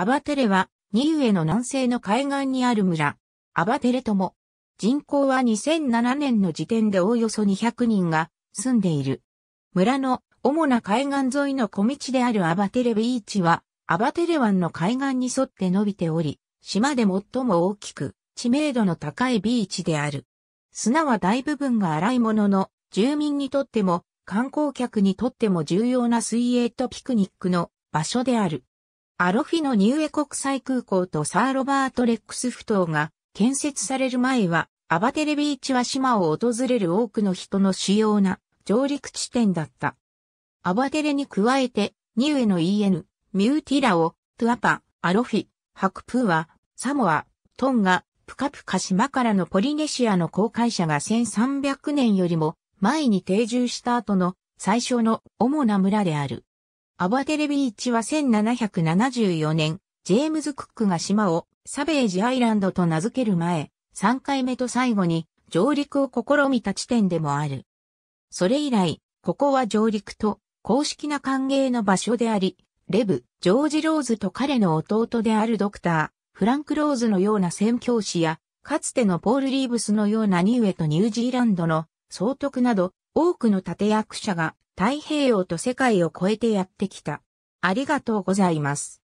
アバテレは、ニウエの南西の海岸にある村、アバテレとも、人口は2007年の時点でおおよそ200人が住んでいる。村の主な海岸沿いの小道であるアバテレビーチは、アバテレ湾の海岸に沿って伸びており、島で最も大きく、知名度の高いビーチである。砂は大部分が荒いものの、住民にとっても、観光客にとっても重要な水泳とピクニックの場所である。アロフィのニューエ国際空港とサーロバート・レックス埠頭が建設される前は、アバテレビーチは島を訪れる多くの人の主要な上陸地点だった。アバテレに加えて、ニューエの EN、ミューティラオ、トゥアパ、アロフィ、ハクプーア、サモア、トンガ、プカプカ島からのポリネシアの航海者が1300年よりも前に定住した後の最初の主な村である。アバテレビーチは1774年、ジェームズ・クックが島をサベージアイランドと名付ける前、3回目と最後に上陸を試みた地点でもある。それ以来、ここは上陸と公式な歓迎の場所であり、レブ、ジョージ・ローズと彼の弟であるドクター、フランク・ローズのような宣教師や、かつてのポール・リーブスのようなニューエとニュージーランドの総督など、多くの立役者が太平洋と世界を越えてやってきた。ありがとうございます。